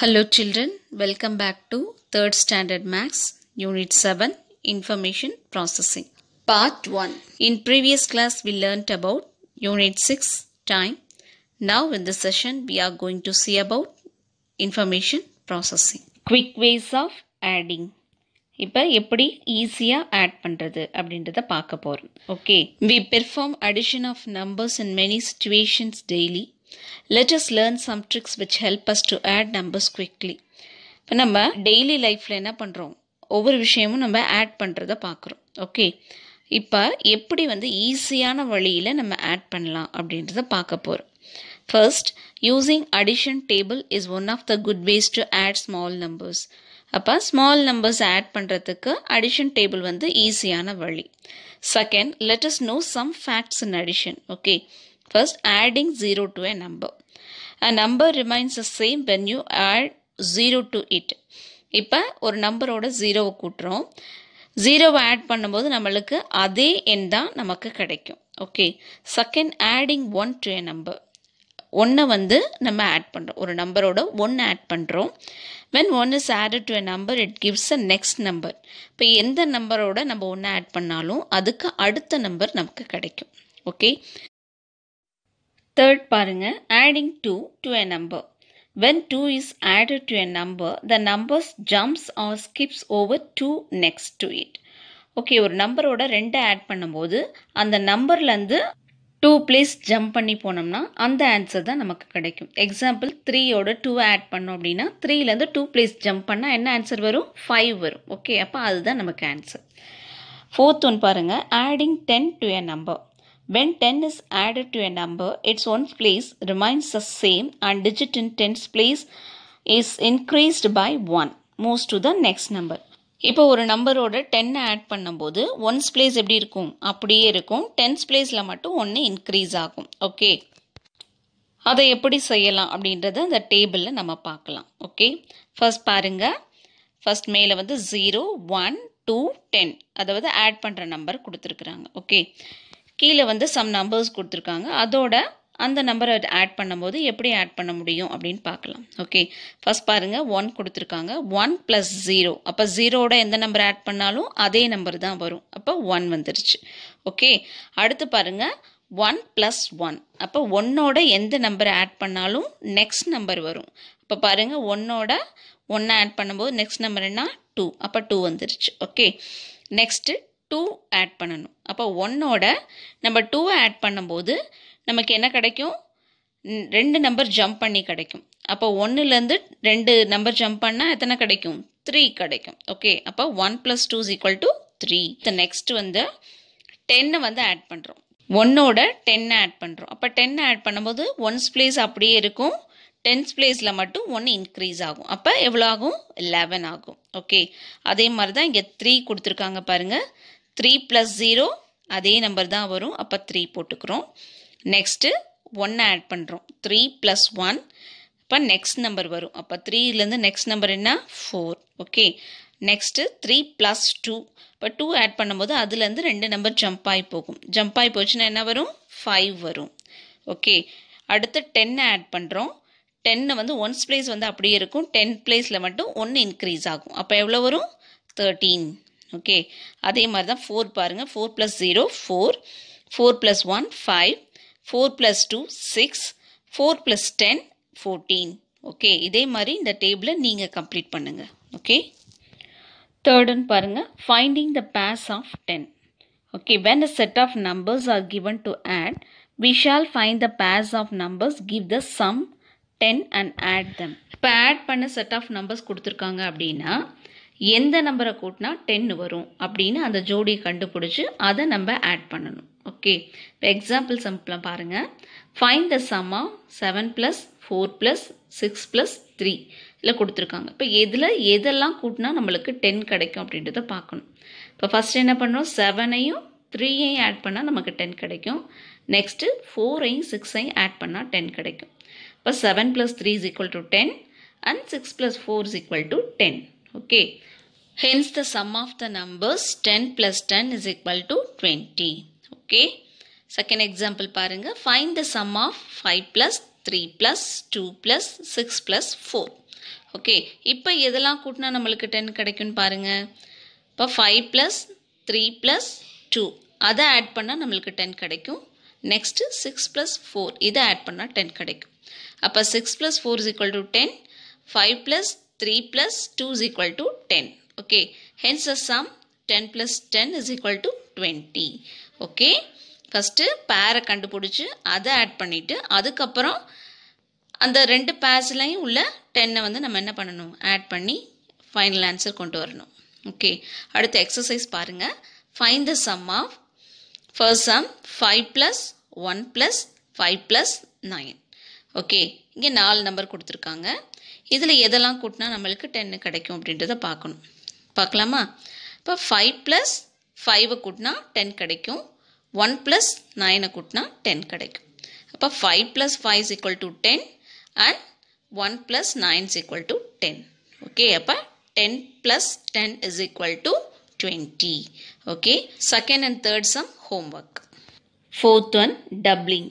Hello children, welcome back to 3rd Standard Max, Unit 7, Information Processing. Part 1. In previous class we learnt about Unit 6, Time. Now in this session we are going to see about Information Processing. Quick ways of adding. இப்போ எப்படி ஈஸியாக add பண்ணுறது அப்படின்றத பார்க்க போகிறோம் okay we perform addition of let us learn some tricks which help us to add numbers quickly இப்போ நம்ம daily லைஃப்பில் என்ன பண்ணுறோம் ஒவ்வொரு விஷயமும் நம்ம ஆட் பண்ணுறத பார்க்குறோம் ஓகே இப்போ எப்படி வந்து ஈஸியான வழியில் நம்ம ஆட் பண்ணலாம் அப்படின்றத பார்க்க போகிறோம் first using addition table is one of the good ways to add small numbers அப்போ ஸ்மால் நம்பர்ஸ் ஆட் பண்ணுறதுக்கு அடிஷன் டேபிள் வந்து ஈஸியான வழி second let us know some facts in addition okay First, adding 0 to a number. A number remains the same when you add 0 to it. இப்போ ஒரு நம்பரோட ஜீரோவை கூட்டுறோம் ஜீரோவை ஆட் பண்ணும்போது நம்மளுக்கு அதே எண் தான் நமக்கு கிடைக்கும் okay second adding one to a number ஒன்றை வந்து நம்ம ஆட் பண்ணுறோம் ஒரு நம்பரோட ஒன்று ஆட் பண்ணுறோம் when one is added to a number it gives a next number இப்போ எந்த நம்பரோட நம்ம ஒன்று ஆட் பண்ணாலும் அதுக்கு அடுத்த நம்பர் நமக்கு கிடைக்கும் ஓகே தேர்ட் பாருங்க adding two to a number when two is added to a number the numbers jumps or skips over two next to it okay ஒரு நம்பரோட ரெண்டை ஆட் பண்ணும்போது அந்த நம்பர்லேருந்து டூ பிளேஸ் ஜம்ப் பண்ணி போனோம்னா அந்த ஆன்சர் தான் நமக்கு கிடைக்கும் எக்ஸாம்பிள் த்ரீயோட டூ ஆட் பண்ணோம் அப்படின்னா த்ரீலேருந்து டூ பிளேஸ் ஜம்ப் பண்ணால் என்ன ஆன்சர் வரும் ஃபைவ் வரும் ஓகே அப்போ அதுதான் நமக்கு ஆன்சர் ஃபோர்த் ஒன் பாருங்கள் adding ten to a number When 10 is added to a number, its ones place remains the same and digit in tens place is increased by 1. Moves to the next number. இப்போ ஒரு நம்பரோட டென்னை add பண்ணும்போது ones place எப்படி இருக்கும் அப்படியே இருக்கும் tense பிளேஸில் மட்டும் ஒன்று இன்க்ரீஸ் ஆகும் ஓகே அதை எப்படி செய்யலாம் அப்படின்றத அந்த டேபிளில் நம்ம பார்க்கலாம் ஓகே ஃபர்ஸ்ட் பாருங்கள் ஃபர்ஸ்ட் மேலே வந்து ஜீரோ ஒன் டூ டென் அதாவது ஆட் பண்ணுற நம்பர் கொடுத்துருக்குறாங்க ஓகே கீழே வந்து சம் நம்பர்ஸ் கொடுத்துருக்காங்க அதோட அந்த நம்பரை ஆட் பண்ணும்போது எப்படி ஆட் பண்ண முடியும் அப்படின்னு பார்க்கலாம் ஓகே ஃபஸ்ட் பாருங்கள் ஒன் கொடுத்துருக்காங்க ஒன் ப்ளஸ் ஜீரோ அப்போ ஜீரோட எந்த நம்பர் ஆட் பண்ணாலும் அதே நம்பர் தான் வரும் அப்போ ஒன் வந்துருச்சு ஓகே அடுத்து பாருங்கள் ஒன் ப்ளஸ் ஒன் அப்போ ஒன்னோட எந்த நம்பரை ஆட் பண்ணாலும் நெக்ஸ்ட் நம்பர் வரும் இப்போ பாருங்கள் ஒன்னோட ஒன்றை ஆட் பண்ணும்போது நெக்ஸ்ட் நம்பர் என்ன டூ அப்போ டூ வந்துருச்சு ஓகே நெக்ஸ்ட்டு டூ ஆட் பண்ணணும் அப்போ ஒன்னோட நம்ம டூவை ஆட் பண்ணும்போது நமக்கு என்ன கிடைக்கும் ரெண்டு நம்பர் ஜம்ப் பண்ணி கிடைக்கும் அப்போ ஒன்றுலேருந்து ரெண்டு நம்பர் ஜம்ப் பண்ணால் எத்தனை கிடைக்கும் த்ரீ கிடைக்கும் ஓகே அப்போ one plus two is equal to three the next வந்து டென்னை வந்து ஆட் பண்ணுறோம் ஒன்னோட டென்னை ஆட் பண்ணுறோம் அப்போ டென்னை ஆட் பண்ணும்போது ஒன்ஸ் ப்ளேஸ் அப்படியே இருக்கும் டென்ஸ் பிளேஸில் மட்டும் ஒன்று இன்க்ரீஸ் ஆகும் அப்போ எவ்வளோ ஆகும் லெவன் ஆகும் ஓகே அதே மாதிரி தான் இங்கே த்ரீ கொடுத்துருக்காங்க பாருங்கள் த்ரீ ப்ளஸ் ஜீரோ அதே நம்பர் தான் வரும் அப்போ த்ரீ போட்டுக்கிறோம் நெக்ஸ்ட்டு ஒன்று ஆட் பண்ணுறோம் த்ரீ ப்ளஸ் ஒன் இப்போ நெக்ஸ்ட் நம்பர் வரும் அப்போ த்ரீலேருந்து நெக்ஸ்ட் நம்பர் என்ன four okay next three plus two இப்போ டூ ஆட் பண்ணும்போது அதுலேருந்து ரெண்டு நம்பர் ஜம்ப் ஆகி போகும் ஜம்ப் ஆகி போச்சுன்னா என்ன வரும் ஃபைவ் வரும் ஓகே அடுத்து டென்னை ஆட் பண்ணுறோம் டென்னு வந்து ஒன்ஸ் ப்ளேஸ் வந்து அப்படியே இருக்கும் டென் ப்ளேஸில் மட்டும் ஒன்று இன்க்ரீஸ் ஆகும் அப்போ எவ்வளோ வரும் தேர்ட்டீன் ஓகே அதே மாதிரி தான் ஃபோர் பாருங்கள் four plus zero four four plus one five four plus two six four plus ten fourteen okay இதே மாதிரி இந்த டேபிளை நீங்கள் கம்ப்ளீட் பண்ணுங்கள் ஓகே தேர்டுன்னு பாருங்கள் finding the pairs of ten okay when a set of numbers are given to add we shall find the pairs of numbers give the sum ten and add them இப்போ add பண்ண set of numbers கொடுத்துருக்காங்க அப்படின்னா எந்த நம்பரை கூட்டினா ten வரும் அப்படின்னு அந்த ஜோடியை கண்டுபிடிச்சி அதை நம்ம ஆட் பண்ணணும் ஓகே இப்போ எக்ஸாம்பிள் சம்பிளாக பாருங்கள் find the sum of seven plus four plus six plus three இதில் கொடுத்துருக்காங்க இப்போ எதில் எதெல்லாம் கூட்டினா நம்மளுக்கு டென் கிடைக்கும் அப்படின்றத பார்க்கணும் இப்போ ஃபஸ்ட் என்ன பண்ணுறோம் செவனையும் த்ரீயையும் ஆட் பண்ணால் நமக்கு டென் கிடைக்கும் நெக்ஸ்ட்டு ஃபோரையும் சிக்ஸையும் ஆட் பண்ணால் டென் கிடைக்கும் இப்போ seven plus three is equal to ten and six plus four is equal to ten Okay. Hence the sum of the numbers 10 plus 10 is equal to 20. Okay. Second example பாருங்க. Find the sum of 5 plus 3 plus 2 plus 6 plus 4. Okay. இப்போ எதெல்லாம் கூட்டினா நம்மளுக்கு 10 கிடைக்கும் பாருங்க. இப்போ 5 plus 3 plus 2 அதை add பண்ணால் நம்மளுக்கு 10 கிடைக்கும் நெக்ஸ்ட்டு சிக்ஸ் ப்ளஸ் ஃபோர் இதை ஆட் பண்ணால் டென் கிடைக்கும் அப்போ six plus four is equal to ten five plus three plus two is equal to 10. Okay. Hence the sum 10 plus 10 is equal to 20. Okay. First பேரை கண்டுபிடிச்சி அதை add பண்ணிவிட்டு அதுக்கப்புறம் அந்த ரெண்டு பேர்ஸ்லையும் உள்ள டென்னை வந்து நம்ம என்ன பண்ணணும் ஆட் பண்ணி ஃபைனல் ஆன்சர் கொண்டு வரணும் ஓகே அடுத்த எக்ஸசைஸ் பாருங்கள் find the sum of first sum five plus one plus five plus nine okay இங்கே நாலு நம்பர் கொடுத்துருக்காங்க இதில் எதெல்லாம் கூட்டினா நம்மளுக்கு டென்னு கிடைக்கும் அப்படின்றத பார்க்கணும் பார்க்கலாமா இப்போ ஃபைவ் ப்ளஸ் ஃபைவை கூட்டினா டென் கிடைக்கும் ஒன் ப்ளஸ் நைனை கூட்டினா டென் கிடைக்கும் அப்போ five plus five is equal to ten and one plus nine is equal to ten okay அப்போ ten plus ten is equal to twenty okay second and third sum homework fourth one doubling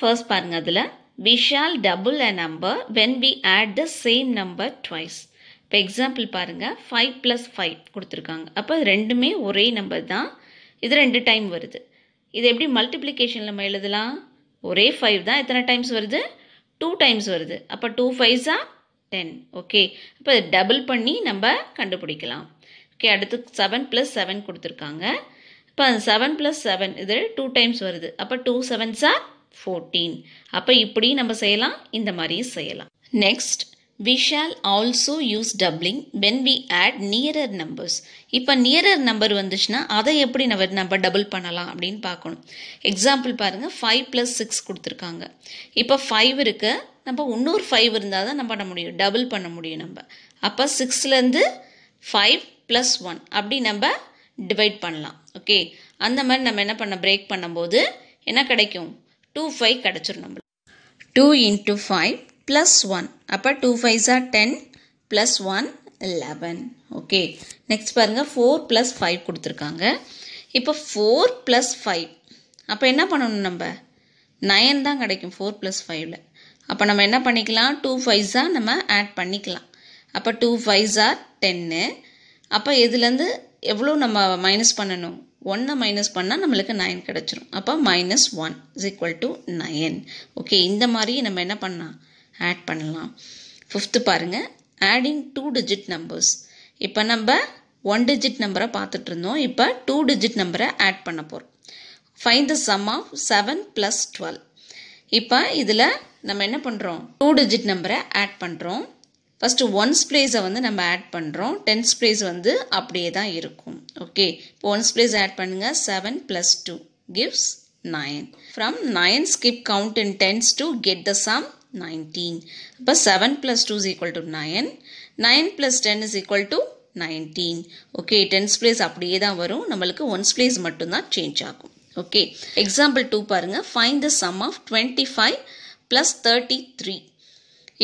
first பாருங்கள் அதில் we shall double a number when we add the same number twice இப்போ example பாருங்கள் five plus five கொடுத்துருக்காங்க அப்போ ரெண்டுமே ஒரே number தான் இது ரெண்டு டைம் வருது இது எப்படி மல்டிப்ளிகேஷன் நம்ம எழுதலாம் ஒரே ஃபைவ் தான் எத்தனை டைம்ஸ் வருது டூ டைம்ஸ் வருது அப்போ டூ ஃபைவ்ஸா டென் ஓகே அப்போ டபுள் பண்ணி நம்ம கண்டுபிடிக்கலாம் ஓகே அடுத்து செவன் ப்ளஸ் செவன் கொடுத்துருக்காங்க இப்போ செவன் ப்ளஸ் செவன் இது டூ டைம்ஸ் வருது அப்போ டூ செவன்ஸா ஃபோர்டீன் அப்போ இப்படி நம்ம செய்யலாம் இந்த மாதிரியும் செய்யலாம் next we shall also use doubling when we add nearer numbers இப்போ நியரர் நம்பர் வந்துச்சுன்னா அதை எப்படி நம்ம நம்ம டபுள் பண்ணலாம் அப்படின்னு பார்க்கணும் எக்ஸாம்பிள் பாருங்கள் ஃபைவ் ப்ளஸ் சிக்ஸ் கொடுத்துருக்காங்க இப்போ ஃபைவ் இருக்க நம்ம இன்னொரு ஃபைவ் இருந்தால் தான் நம்ம பண்ண முடியும் டபுள் பண்ண முடியும் நம்ம அப்போ சிக்ஸ்லேருந்து ஃபைவ் ப்ளஸ் ஒன் அப்படி நம்ம டிவைட் பண்ணலாம் ஓகே அந்த மாதிரி நம்ம என்ன பண்ண பிரேக் பண்ணும்போது என்ன கிடைக்கும் டூ ஃபைவ் கிடச்சிரும் நம்மளுக்கு two into five plus one அப்போ two five sir ten plus one eleven okay next பாருங்கள் ஃபோர் ப்ளஸ் ஃபைவ் கொடுத்துருக்காங்க இப்போ ஃபோர் ப்ளஸ் ஃபைவ் அப்போ என்ன பண்ணணும் நம்ம நயன் தான் கிடைக்கும் ஃபோர் ப்ளஸ் ஃபைவ்ல அப்போ நம்ம என்ன பண்ணிக்கலாம் டூ ஃபைவ்ஸாக நம்ம ஆட் பண்ணிக்கலாம் அப்போ டூ ஃபைவ்ஸார் டென்னு அப்போ இதுலேருந்து எவ்வளோ நம்ம மைனஸ் பண்ணணும் ஒன்னை மைனஸ் பண்ணால் நம்மளுக்கு நைன் கிடச்சிரும் அப்போ minus one is equal to nine okay இந்த மாதிரி நம்ம என்ன பண்ணலாம் ஆட் பண்ணலாம் ஃபிஃப்த்து பாருங்கள் ஆடிங் டூ டிஜிட் நம்பர்ஸ் இப்போ நம்ம ஒன் டிஜிட் நம்பரை பார்த்துட்டு இருந்தோம் இப்போ டூ டிஜிட் நம்பரை ஆட் பண்ண போகிறோம் find the sum of seven plus twelve இப்போ இதில் நம்ம என்ன பண்ணுறோம் டூ டிஜிட் நம்பரை ஆட் பண்ணுறோம் ஃபஸ்ட்டு ஒன்ஸ் ப்ளேஸை வந்து நம்ம ஆட் பண்ணுறோம் டென்ஸ் ப்ளேஸ் வந்து அப்படியே தான் இருக்கும் ஓகே இப்போ ஒன்ஸ் ப்ளேஸ் ஆட் பண்ணுங்கள் seven plus two gives nine from nine skip count in tens to get the sum nineteen அப்போ seven plus two is equal to nine nine plus ten is equal to nineteen okay tens place அப்படியே தான் வரும் நம்மளுக்கு ones place மட்டும்தான் change ஆகும் okay example two பாருங்கள் find the sum of twenty five plus thirty three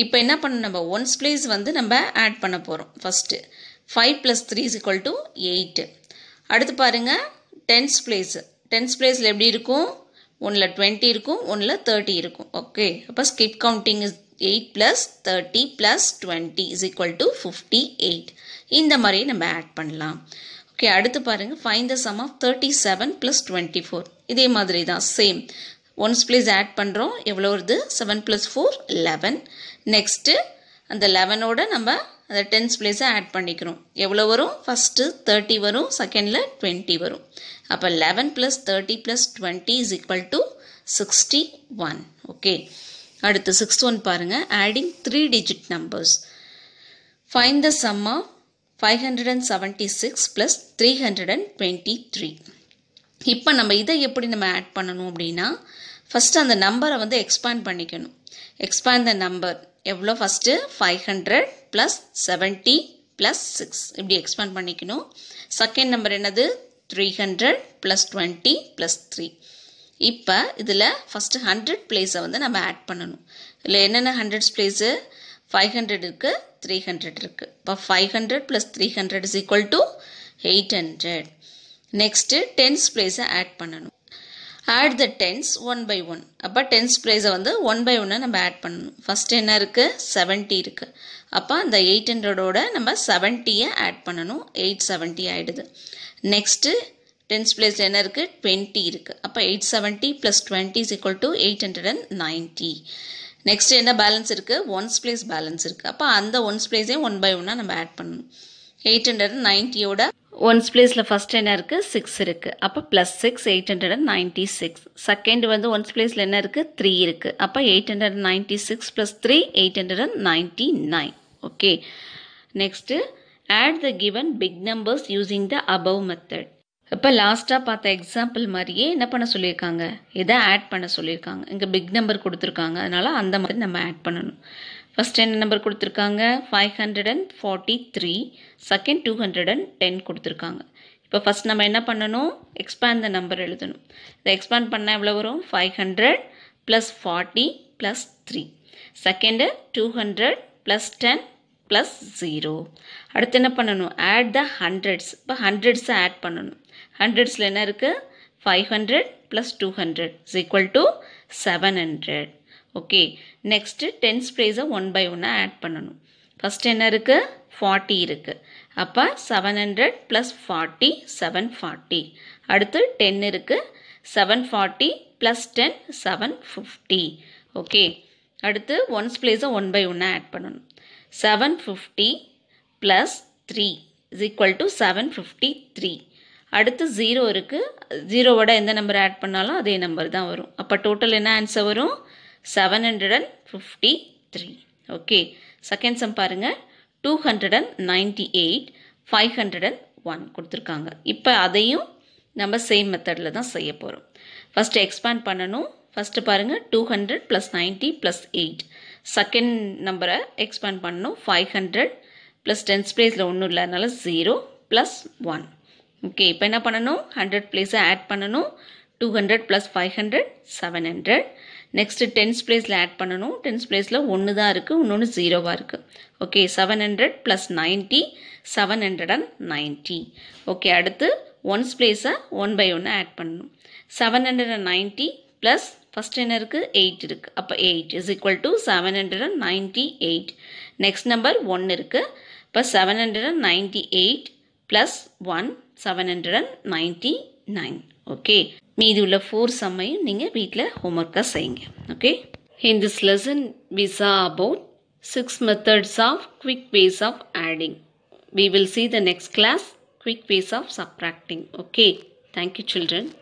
இப்போ என்ன பண்ணணும் நம்ம ஒன்ஸ் பிளேஸ் வந்து நம்ம ஆட் பண்ண போகிறோம் first five plus three is equal to eight அடுத்து பாருங்கள் டென்ஸ் பிளேஸு டென்ஸ் பிளேஸில் எப்படி இருக்கும் ஒன்றில் டுவெண்ட்டி இருக்கும் ஒன்றில் தேர்ட்டி இருக்கும் ஓகே அப்போ skip counting is eight plus thirty plus twenty is equal to fifty eight இந்த மாதிரி நம்ம ஆட் பண்ணலாம் ஓகே அடுத்து பாருங்கள் find the sum of thirty seven plus twenty four இதே மாதிரி தான் சேம் ஒன்ஸ் ப்ளீஸ் ஆட் பண்ணுறோம் எவ்வளோ வருது seven plus four eleven next அந்த லெவனோட நம்ம அந்த டென்ஸ் ப்ளேஸை ஆட் பண்ணிக்கிறோம் எவ்வளோ வரும் ஃபஸ்ட்டு தேர்ட்டி வரும் செகண்டில் டுவெண்ட்டி வரும் அப்போ eleven plus thirty plus twenty is equal to sixty one okay அடுத்து சிக்ஸ்த் ஒன் பாருங்கள் adding three digit numbers find the sum of five hundred and seventy six plus three hundred and twenty three இப்போ நம்ம இதை எப்படி நம்ம add பண்ணணும் அப்படின்னா first அந்த நம்பரை வந்து எக்ஸ்பேண்ட் பண்ணிக்கணும் எக்ஸ்பேண்ட் த நம்பர் எவ்வளோ first five hundred plus seventy plus six இப்படி எக்ஸ்பேண்ட் பண்ணிக்கணும் செகண்ட் நம்பர் என்னது three hundred plus twenty plus three இப்போ இதில் ஃபஸ்ட்டு ஹண்ட்ரட் பிளேஸை வந்து நம்ம ஆட் பண்ணணும் இல்லை என்னென்ன ஹண்ட்ரட்ஸ் பிளேஸு ஃபைவ் ஹண்ட்ரட் இருக்குது த்ரீ ஹண்ட்ரட் இருக்குது இப்போ five hundred plus three hundred is equal to eight hundred next tens பிளேஸை ஆட் பண்ணணும் add the tens one by one அப்போ டென்ஸ் ப்ரைஸை வந்து ஒன் பை ஒன்னாக நம்ம ஆட் பண்ணணும் ஃபஸ்ட்டு என்ன இருக்குது செவன்ட்டி இருக்குது அப்போ அந்த எயிட் ஹண்ட்ரடோட நம்ம செவன்ட்டியை ஆட் பண்ணணும் எயிட் செவன்ட்டி ஆகிடுது நெக்ஸ்ட்டு டென்ஸ் பிளேஸில் என்ன இருக்குது டுவெண்ட்டி இருக்குது அப்போ eight seventy plus twenty is equal to eight hundred and ninety next என்ன பேலன்ஸ் இருக்குது ஒன்ஸ் பிளேஸ் பேலன்ஸ் இருக்குது அப்போ அந்த ஒன்ஸ் பிளேஸையும் ஒன் பை ஒன்னாக நம்ம ஆட் பண்ணணும் எயிட் ஹண்ட்ரட் நைன்ட்டியோட ஒன்ஸ் பிளேஸில் ஃபஸ்ட் என்ன இருக்குது சிக்ஸ் இருக்குது அப்போ plus six eight hundred and ninety six second வந்து ஒன்ஸ் பிளேஸில் என்ன இருக்குது த்ரீ இருக்குது அப்போ eight hundred and ninety six plus three eight hundred and ninety nine okay next add the given big numbers using the above method இப்போ லாஸ்ட்டாக பார்த்த example மாதிரியே என்ன பண்ண சொல்லியிருக்காங்க இதை ஆட் பண்ண சொல்லியிருக்காங்க இங்கே பிக் நம்பர் கொடுத்துருக்காங்க அதனால் அந்த மாதிரி நம்ம ஆட் பண்ணணும் ஃபஸ்ட் என்ன நம்பர் கொடுத்துருக்காங்க five hundred and forty three second two hundred and ten கொடுத்துருக்காங்க இப்போ ஃபஸ்ட் நம்ம என்ன பண்ணணும் எக்ஸ்பேண்ட் த நம்பர் எழுதணும் இதை எக்ஸ்பேண்ட் பண்ணால் எவ்வளோ வரும் five hundred plus forty plus three second two hundred plus ten plus zero அடுத்து என்ன பண்ணணும் ஆட் த ஹண்ட்ரட்ஸ் இப்போ ஹண்ட்ரட்ஸை ஆட் பண்ணணும் ஹண்ட்ரட்ஸில் என்ன இருக்குது five hundred plus two hundred is equal to seven hundred okay next tens ப்ரைஸை ஒன் பை ஒன்னாக ஆட் பண்ணணும் ஃபஸ்ட் என்ன இருக்குது ஃபார்ட்டி இருக்குது அப்போ seven hundred plus forty seven forty அடுத்து டென் இருக்குது seven forty plus ten seven fifty okay அடுத்து ஒன்ஸ் ப்ளேஸை ஒன் பை ஒன்னாக ஆட் பண்ணணும் seven fifty plus three is equal to seven fifty three அடுத்து ஜீரோ இருக்குது ஜீரோவோட எந்த நம்பர் ஆட் பண்ணாலும் அதே நம்பர் தான் வரும் அப்போ டோட்டல் என்ன ஆன்சர் வரும் seven hundred and fifty three okay second sum பாருங்கள் two hundred and ninety eight five hundred and one கொடுத்துருக்காங்க இப்போ அதையும் நம்ம சேம் மெத்தடில் தான் செய்ய போகிறோம் ஃபஸ்ட்டு எக்ஸ்பேண்ட் பண்ணணும் ஃபஸ்ட்டு பாருங்கள் two hundred plus ninety plus eight second நம்பரை எக்ஸ்பேண்ட் பண்ணணும் ஃபைவ் ஹண்ட்ரட் ப்ளஸ் டென்த் ப்ளேஸில் ஒன்றும் இல்லை அதனால ஜீரோ ப்ளஸ் ஒன் ஓகே இப்போ என்ன பண்ணணும் ஹண்ட்ரட் ப்ளேஸை ஆட் பண்ணணும் two hundred plus five hundred seven hundred next tens பிளேஸில் ஆட் பண்ணணும் டென்ஸ் பிளேஸில் ஒன்று தான் இருக்குது இன்னொன்று ஜீரோவாக இருக்குது okay seven hundred plus ninety seven hundred and ninety okay அடுத்து ஒன்ஸ் பிளேஸை ஒன் பை ஒன்று ஆட் பண்ணணும் seven hundred and ninety plus first என்ன இருக்குது எயிட் இருக்குது அப்போ eight is equal to seven hundred and ninety eight next number ஒன்று இருக்குது இப்போ seven hundred and ninety eight plus one seven hundred and ninety nine okay மீதி உள்ள four சம்மையும் நீங்கள் வீட்டில் ஹோம் ஒர்க்காக செய்யுங்க okay in this lesson we saw saw about six methods of quick ways of adding we will see the next class quick ways of subtracting okay thank you children